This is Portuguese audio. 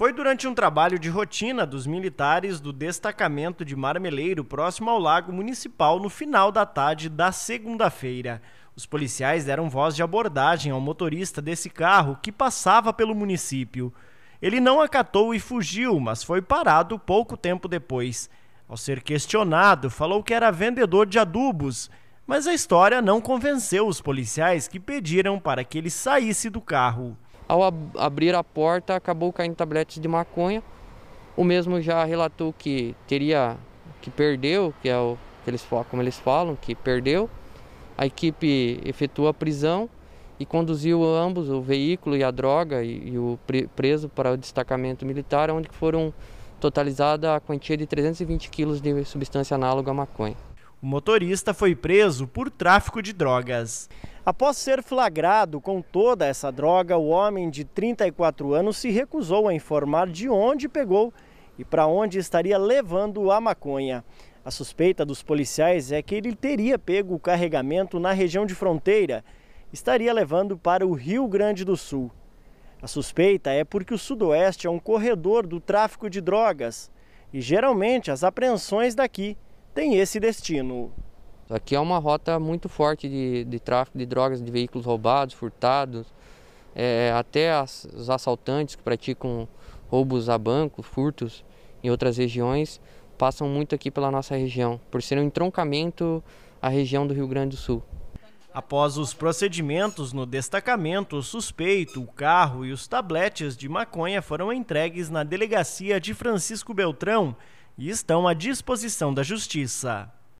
Foi durante um trabalho de rotina dos militares do destacamento de Marmeleiro, próximo ao Lago Municipal, no final da tarde da segunda-feira. Os policiais deram voz de abordagem ao motorista desse carro que passava pelo município. Ele não acatou e fugiu, mas foi parado pouco tempo depois. Ao ser questionado, falou que era vendedor de adubos, mas a história não convenceu os policiais que pediram para que ele saísse do carro. Ao ab abrir a porta, acabou caindo tabletes de maconha. O mesmo já relatou que teria que perdeu, que é o que eles como eles falam, que perdeu. A equipe efetuou a prisão e conduziu ambos, o veículo e a droga, e, e o preso para o destacamento militar, onde foram totalizada a quantia de 320 quilos de substância análoga à maconha. O motorista foi preso por tráfico de drogas. Após ser flagrado com toda essa droga, o homem de 34 anos se recusou a informar de onde pegou e para onde estaria levando a maconha. A suspeita dos policiais é que ele teria pego o carregamento na região de fronteira, estaria levando para o Rio Grande do Sul. A suspeita é porque o Sudoeste é um corredor do tráfico de drogas e geralmente as apreensões daqui tem esse destino. Aqui é uma rota muito forte de, de tráfico de drogas, de veículos roubados, furtados, é, até as, os assaltantes que praticam roubos a bancos, furtos em outras regiões, passam muito aqui pela nossa região, por ser um entroncamento à região do Rio Grande do Sul. Após os procedimentos no destacamento, o suspeito, o carro e os tabletes de maconha foram entregues na delegacia de Francisco Beltrão e estão à disposição da Justiça.